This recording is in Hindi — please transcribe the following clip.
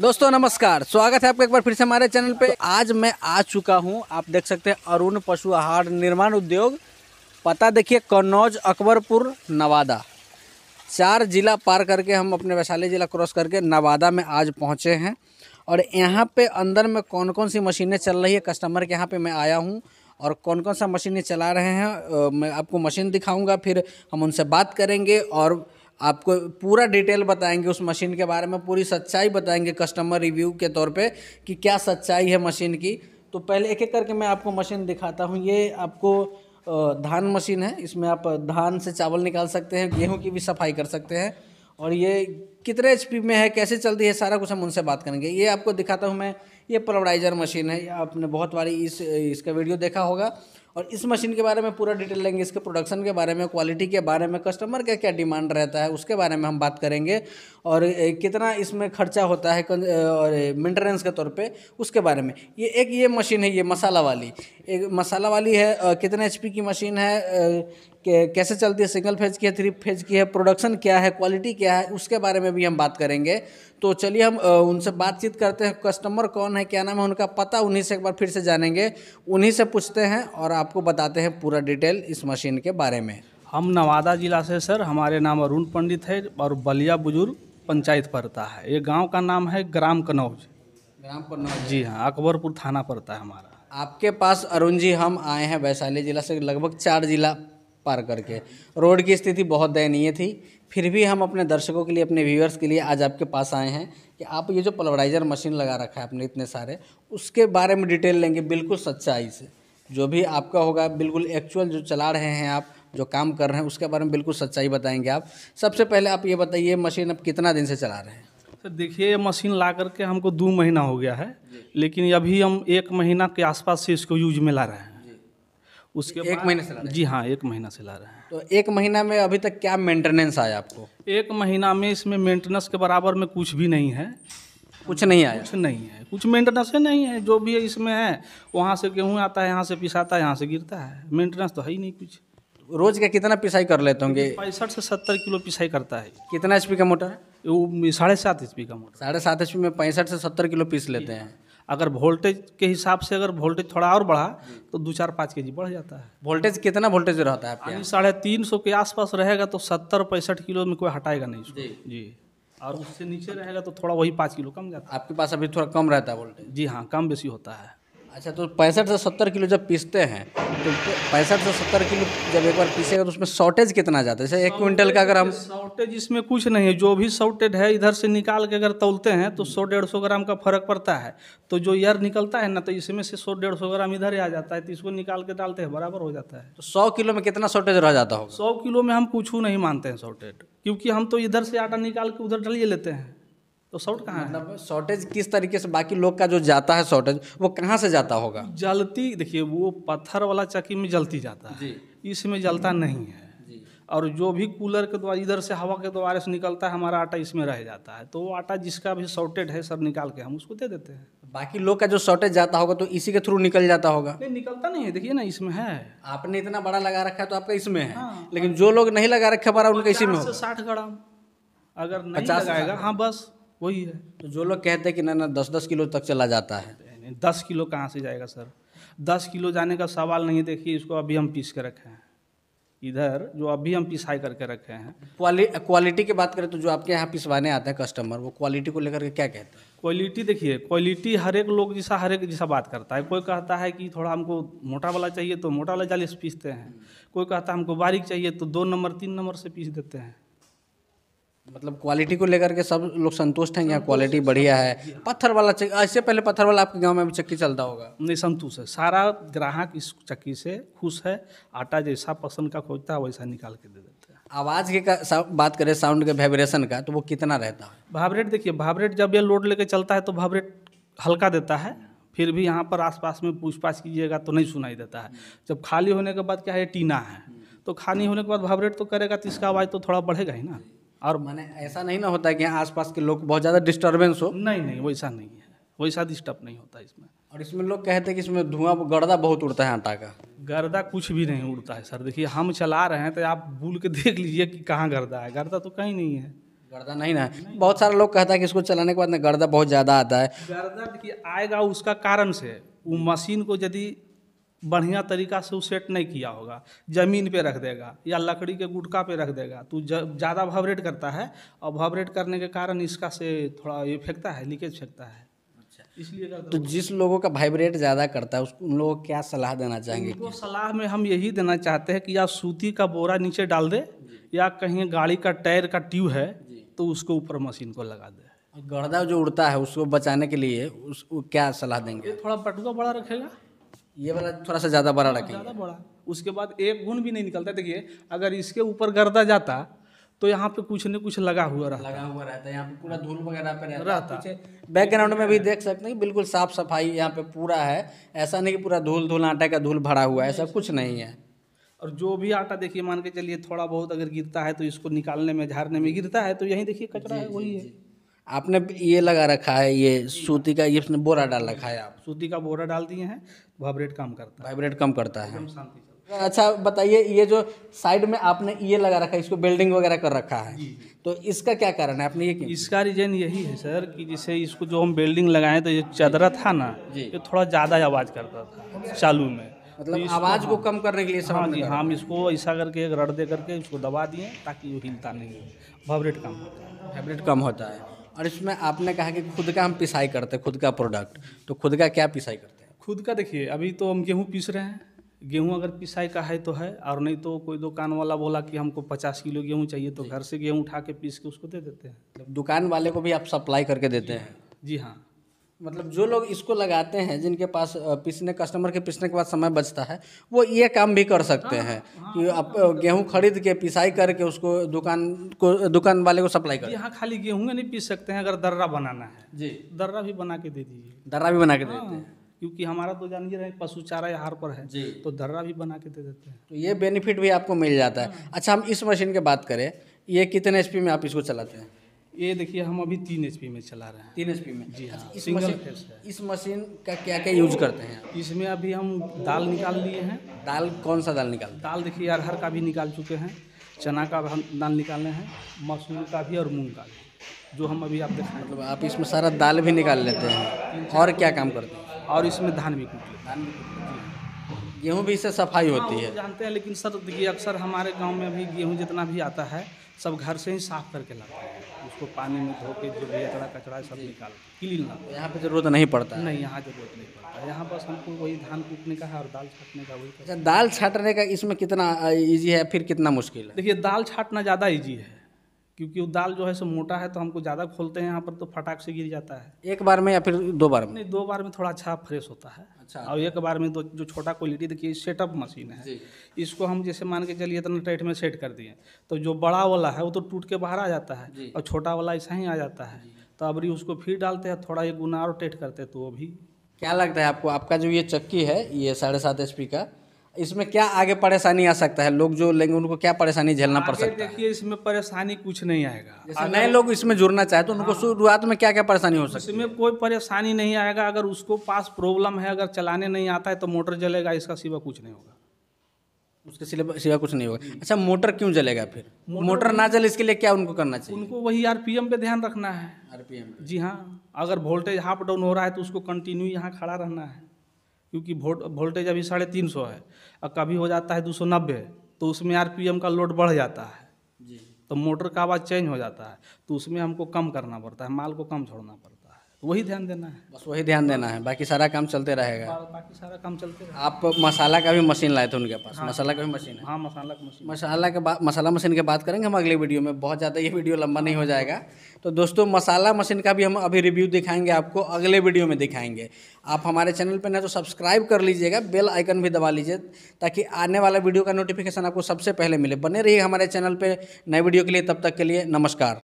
दोस्तों नमस्कार स्वागत है आपका एक बार फिर से हमारे चैनल पे आज मैं आ चुका हूँ आप देख सकते हैं अरुण पशु आहार निर्माण उद्योग पता देखिए कन्नौज अकबरपुर नवादा चार जिला पार करके हम अपने वैशाली जिला क्रॉस करके नवादा में आज पहुँचे हैं और यहाँ पे अंदर में कौन कौन सी मशीनें चल रही है कस्टमर के यहाँ पर मैं आया हूँ और कौन कौन सा मशीनें चला रहे हैं मैं आपको मशीन दिखाऊँगा फिर हम उनसे बात करेंगे और आपको पूरा डिटेल बताएंगे उस मशीन के बारे में पूरी सच्चाई बताएंगे कस्टमर रिव्यू के तौर पे कि क्या सच्चाई है मशीन की तो पहले एक एक करके मैं आपको मशीन दिखाता हूँ ये आपको धान मशीन है इसमें आप धान से चावल निकाल सकते हैं गेहूँ की भी सफाई कर सकते हैं और ये कितने एच में है कैसे चलती है सारा कुछ हम उनसे बात करेंगे ये आपको दिखाता हूँ मैं ये पल्वराइजर मशीन है आपने बहुत बारी इस इसका वीडियो देखा होगा और इस मशीन के बारे में पूरा डिटेल लेंगे इसके प्रोडक्शन के बारे में क्वालिटी के बारे में कस्टमर का क्या डिमांड रहता है उसके बारे में हम बात करेंगे और कितना इसमें खर्चा होता है और मेंटेनेंस के तौर पर उसके बारे में ये एक ये मशीन है ये मसाला वाली एक मसाला वाली है कितने एच की मशीन है कैसे चलती है सिंगल फेज की है थ्री फेज की है प्रोडक्शन क्या है क्वालिटी क्या है उसके बारे में भी हम बात करेंगे तो चलिए हम उनसे बातचीत करते हैं कस्टमर कौन है क्या नाम है उनका पता उन्हीं से एक बार फिर से जानेंगे उन्हीं से पूछते हैं और आप आपको बताते हैं पूरा डिटेल इस मशीन के बारे में हम नवादा ज़िला से सर हमारे नाम अरुण पंडित है और बलिया बुजुर्ग पंचायत पड़ता है ये गांव का नाम है ग्राम कनौज ग्राम कनौज जी हाँ अकबरपुर थाना पड़ता है हमारा आपके पास अरुण जी हम आए हैं वैशाली ज़िला से लगभग चार ज़िला पार करके रोड की स्थिति बहुत दयनीय थी फिर भी हम अपने दर्शकों के लिए अपने व्यूअर्स के लिए आज आपके पास आए हैं कि आप ये जो पलवराइजर मशीन लगा रखा है आपने इतने सारे उसके बारे में डिटेल लेंगे बिल्कुल सच्चाई से जो भी आपका होगा बिल्कुल एक्चुअल जो चला रहे हैं आप जो काम कर रहे हैं उसके बारे में बिल्कुल सच्चाई बताएंगे आप सबसे पहले आप ये बताइए मशीन आप कितना दिन से चला रहे हैं सर देखिए ये मशीन ला करके हमको दो महीना हो गया है लेकिन अभी हम एक महीना के आसपास से इसको यूज में ला रहे हैं उसके एक महीने से ला रहे जी हाँ एक महीना से ला रहे हैं तो एक महीना में अभी तक क्या मेंटेनेंस आया आपको एक महीना में इसमें मेंटेनेंस के बराबर में कुछ भी नहीं है कुछ नहीं आया कुछ नहीं है कुछ मेंटेनेंस ही नहीं है जो भी है इसमें है वहाँ से गेहूँ आता है यहाँ से पिसाता है यहाँ से गिरता है मेंटेनेंस तो है ही नहीं कुछ रोज का कितना पिसाई कर लेते होंगे पैंसठ से सत्तर किलो पिसाई करता है कितना एच का मोटर है वो साढ़े सात एच का मोटर साढ़े सात एच में पैंसठ से सत्तर किलो पीस लेते हैं अगर वोल्टेज के हिसाब से अगर वोल्टेज थोड़ा और बढ़ा तो दो चार पाँच के जी बढ़ जाता है वोल्टेज कितना वोल्टेज रहता है आपके साढ़े तीन सौ के आसपास रहेगा तो सत्तर पैंसठ किलो में कोई हटाएगा नहीं जी जी और उससे नीचे रहेगा तो थोड़ा वही पाँच किलो कम जाता है आपके पास अभी थोड़ा कम रहता है वोल्टेज जी हाँ कम बेसी होता है अच्छा तो पैंसठ से सत्तर किलो जब पीसते हैं तो पैंसठ से सत्तर किलो जब एक बार पीसेगा तो उसमें शॉर्टेज कितना जाता है जैसे एक क्विंटल का अगर हम शॉर्टेज इसमें कुछ नहीं है जो भी शॉर्टेड है इधर से निकाल के अगर तोलते हैं तो सौ डेढ़ सौ ग्राम का फर्क पड़ता है तो जो यार निकलता है ना तो इसमें से सौ डेढ़ सौ ग्राम इधर ही आ जाता है तो इसको निकाल के डालते हैं बराबर हो जाता है तो सौ किलो में कितना शॉर्टेज रह जाता हो सौ किलो में हम कुछ नहीं मानते हैं शॉर्टेज क्योंकि हम तो इधर से आटा निकाल के उधर डलिए लेते हैं तो शॉर्ट कहाँ मतलब शॉर्टेज किस तरीके से बाकी लोग का जो जाता है शॉर्टेज वो कहाँ से जाता होगा जलती देखिए वो पत्थर वाला चक्की में जलती जाता है इसमें जलता नहीं है और जो भी कूलर के द्वारा इधर से हवा के द्वारा से निकलता है हमारा आटा इसमें रह जाता है तो वो आटा जिसका भी शॉर्टेज है सर निकाल के हम उसको दे देते हैं बाकी लोग का जो शॉर्टेज जाता होगा तो इसी के थ्रू निकल जाता होगा नहीं निकलता नहीं है देखिए ना इसमें है आपने इतना बड़ा लगा रखा है तो आपका इसमें है हाँ, लेकिन जो लोग नहीं लगा रखे बड़ा उनका इसी में साठ ग्राम अगर नहीं लगाएगा हाँ बस वही है तो जो लोग कहते हैं कि ना ना दस दस किलो तक चला जाता है दस किलो कहाँ से जाएगा सर दस किलो जाने का सवाल नहीं देखिए इसको अभी हम पीस के रखे हैं इधर जो अभी हम पिसाई करके रखे हैं क्वालिटी क्वालिटी की बात करें तो जो आपके यहाँ पिसवाने आते हैं कस्टमर वो क्वालिटी को लेकर के क्या कहते हैं क्वालिटी देखिए क्वालिटी हर एक लोग जैसा हर एक जैसा बात करता है कोई कहता है कि थोड़ा हमको मोटा वाला चाहिए तो मोटा वाला जाली से पीसते हैं कोई कहता है हमको बारीक चाहिए तो दो नंबर तीन नंबर से पीस देते हैं मतलब क्वालिटी को लेकर के सब लोग संतुष्ट हैं यहाँ क्वालिटी बढ़िया है पत्थर वाला चक्की इससे पहले पत्थर वाला आपके गांव में भी चक्की चलता होगा नहीं संतुष्ट है सारा ग्राहक इस चक्की से खुश है आटा जैसा पसंद का खोजता है वैसा निकाल के दे देते हैं आवाज़ की का बात करें साउंड के वाइब्रेशन का तो वो कितना रहता है वाइब्रेट देखिए वाइब्रेट जब ये लोड लेके चलता है तो वाइब्रेट हल्का देता है फिर भी यहाँ पर आसपास में पाछ कीजिएगा तो नहीं सुनाई देता है जब खाली होने के बाद क्या है टीना है तो खाली होने के बाद वाइब्रेट तो करेगा तो इसका आवाज़ तो थोड़ा बढ़ेगा ही ना और मैंने ऐसा नहीं ना होता है कि आसपास के लोग बहुत ज़्यादा डिस्टर्बेंस हो नहीं नहीं वैसा नहीं है वैसा डिस्टर्ब नहीं होता इसमें और इसमें लोग कहते हैं कि इसमें धुआं गर्दा बहुत उड़ता है आटा का गर्दा कुछ भी नहीं उड़ता है सर देखिए हम चला रहे हैं तो आप भूल के देख लीजिए कि कहाँ गर्दा है गर्दा तो कहीं नहीं है गर्दा नहीं ना नहीं। बहुत सारे लोग कहता है कि इसको चलाने के बाद ना गर्दा बहुत ज़्यादा आता है गर्दा देखिए आएगा उसका कारण से वो मशीन को यदि बढ़िया तरीका से वो सेट नहीं किया होगा ज़मीन पे रख देगा या लकड़ी के गुटका पे रख देगा तो ज़्यादा भावरेट करता है और भावरेट करने के कारण इसका से थोड़ा ये फेंकता है लीकेज फेंकता है अच्छा इसलिए तो जिस लोगों का वाइब्रेट ज़्यादा करता है उस उन लोगों को क्या सलाह देना चाहेंगे उनको सलाह में हम यही देना चाहते हैं कि या सूती का बोरा नीचे डाल दे या कहीं गाड़ी का टायर का ट्यूब है तो उसको ऊपर मशीन को लगा दे गर्दा जो उड़ता है उसको बचाने के लिए उस क्या सलाह देंगे थोड़ा पटुआ बड़ा रखेगा ये वाला थोड़ा सा ज़्यादा बड़ा हाँ, रखेंगे ज़्यादा बड़ा उसके बाद एक गुण भी नहीं निकलता देखिए अगर इसके ऊपर गर्दा जाता तो यहाँ पे कुछ न कुछ लगा हुआ रहता लगा हुआ रहता है यहाँ पे पूरा धूल वगैरह पे रहता, है बैकग्राउंड में भी देख सकते हैं बिल्कुल साफ सफाई यहाँ पे पूरा है ऐसा नहीं कि पूरा धूल धूल आटा का धूल भरा हुआ है ऐसा कुछ नहीं है और जो भी आटा देखिए मान के चलिए थोड़ा बहुत अगर गिरता है तो इसको निकालने में झाड़ने में गिरता है तो यही देखिए कचरा है वही है आपने ये लगा रखा है ये सूती का ये इसने बोरा डाल रखा है आप सूती का बोरा डाल दिए हैं वाइब्रेट कम करता है वाइब्रेट कम करता है अच्छा बताइए ये जो साइड में आपने ये लगा रखा है इसको बिल्डिंग वगैरह कर रखा है तो इसका क्या कारण है आपने ये क्यों इसका रीजन यही है सर कि जैसे इसको जो हम बिल्डिंग लगाए तो ये चदरा था ना ये थोड़ा ज़्यादा आवाज़ करता था चालू में मतलब तो आवाज़ को कम करने के लिए हाँ जी हाँ हम इसको ऐसा करके एक रड़ दे करके इसको दबा दिए ताकि वो हिलता नहीं है वाइब्रेट कम होता है वाइब्रेट कम होता है और इसमें आपने कहा कि खुद का हम पिसाई करते हैं खुद का प्रोडक्ट तो खुद का क्या पिसाई करते हैं खुद का देखिए अभी तो हम गेहूँ पीस रहे हैं गेहूँ अगर पिसाई का है तो है और नहीं तो कोई दुकान वाला बोला कि हमको पचास किलो गेहूँ चाहिए तो घर से गेहूँ उठा के पीस के उसको दे देते हैं मतलब दुकान वाले को भी आप सप्लाई करके देते हैं जी हाँ मतलब जो लोग इसको लगाते हैं जिनके पास पिसने कस्टमर के पिसने के बाद समय बचता है वो ये काम भी कर सकते हैं हाँ, हाँ, कि हाँ, आप गेहूँ खरीद के पिसाई करके उसको दुकान को दुकान वाले को सप्लाई कर यहाँ खाली गेहूँ नहीं पीस सकते हैं अगर दर्रा बनाना है जी दर्रा भी बना के दे दीजिए दर्रा भी बना के दे देते हैं क्योंकि हमारा तो जान रहे पशु चारा यहाँ पर है जी तो दर्रा भी बना के दे देते हैं तो ये बेनिफिट भी आपको मिल जाता है अच्छा हम इस मशीन की बात करें ये कितने एच में आप इसको चलाते हैं ये देखिए हम अभी तीन एच में चला रहे हैं तीन एच में जी हाँ अच्छा, इस सिंगल फेस है इस मशीन का क्या क्या यूज करते हैं इसमें अभी हम दाल निकाल लिए हैं दाल कौन सा दाल निकाल दाल देखिए अरहर का भी निकाल चुके हैं चना का हम दाल निकाले हैं मसूर का भी और मूंग का भी जो हम अभी आप देखें मतलब आप इसमें सारा दाल भी निकाल लेते हैं और क्या काम करते हैं और इसमें धान भी कूट लेते हैं गेहूँ भी इससे सफाई हाँ, होती है तो जानते हैं लेकिन सर देखिए अक्सर हमारे गाँव में भी गेहूँ जितना भी आता है सब घर से ही साफ करके लाते हैं उसको पानी में धो के जो भी अचड़ा कचरा सब निकाल क्लीन लाते यहाँ पे जरूरत नहीं पड़ता नहीं यहाँ जरूरत नहीं पड़ता यहाँ बस हमको वही धान कूटने का है और दाल छाटने का वही अच्छा दाल छाटने का इसमें कितना ईजी है फिर कितना मुश्किल है देखिए दाल छाटना ज़्यादा ईजी है क्योंकि वो दाल जो है सो मोटा है तो हमको ज़्यादा खोलते हैं यहाँ पर तो फटाक से गिर जाता है एक बार में या फिर दो बार में नहीं दो बार में थोड़ा अच्छा फ्रेश होता है अच्छा और अच्छा। एक बार में दो जो छोटा क्वालिटी देखिए सेटअप मशीन है इसको हम जैसे मान के चलिए इतना टाइट में सेट कर दिए तो जो बड़ा वाला है वो तो टूट के बाहर आ जाता है और छोटा वाला ऐसा ही आ जाता है तो अबरी उसको फिर डालते हैं थोड़ा ये गुना और टेट करते हैं तो वो भी क्या लगता है आपको आपका जो ये चक्की है ये साढ़े सात एच का इसमें क्या आगे परेशानी आ सकता है लोग जो लेंगे उनको क्या परेशानी झेलना पड़ सकता है देखिए इसमें परेशानी कुछ नहीं आएगा जैसे नए लोग इसमें जुड़ना चाहे तो उनको हाँ। शुरुआत में क्या क्या परेशानी हो सकती है इसमें कोई परेशानी नहीं आएगा अगर उसको पास प्रॉब्लम है अगर चलाने नहीं आता है तो मोटर जलेगा इसका सिवा कुछ नहीं होगा उसके सिवा कुछ नहीं होगा अच्छा मोटर क्यों जलेगा फिर मोटर ना जले इसके लिए क्या उनको करना चाहिए उनको वही आर पे ध्यान रखना है आर जी हाँ अगर वोल्टेज हाफ डाउन हो रहा है तो उसको कंटिन्यू यहाँ खड़ा रहना है क्योंकि वोल्टेज अभी साढ़े तीन सौ है और कभी हो जाता है दो सौ नब्बे तो उसमें आर पी एम का लोड बढ़ जाता है जी तो मोटर का आवाज़ चेंज हो जाता है तो उसमें हमको कम करना पड़ता है माल को कम छोड़ना पड़ता है वही ध्यान देना है बस वही ध्यान देना है बाकी सारा काम चलते रहेगा बाकी सारा काम चलते रहेगा आप मसाला का भी मशीन लाए थे उनके पास हाँ, मसाला का भी मशीन है हाँ मसाला का मशीन मसाला के बाद मसाला मशीन की बात करेंगे हम अगले वीडियो में बहुत ज़्यादा ये वीडियो लंबा नहीं हो जाएगा तो दोस्तों मसाला मशीन का भी हम अभी रिव्यू दिखाएंगे आपको अगले वीडियो में दिखाएंगे आप हमारे चैनल पर ना तो सब्सक्राइब कर लीजिएगा बेल आइकन भी दबा लीजिए ताकि आने वाला वीडियो का नोटिफिकेशन आपको सबसे पहले मिले बने रहिए हमारे चैनल पर नए वीडियो के लिए तब तक के लिए नमस्कार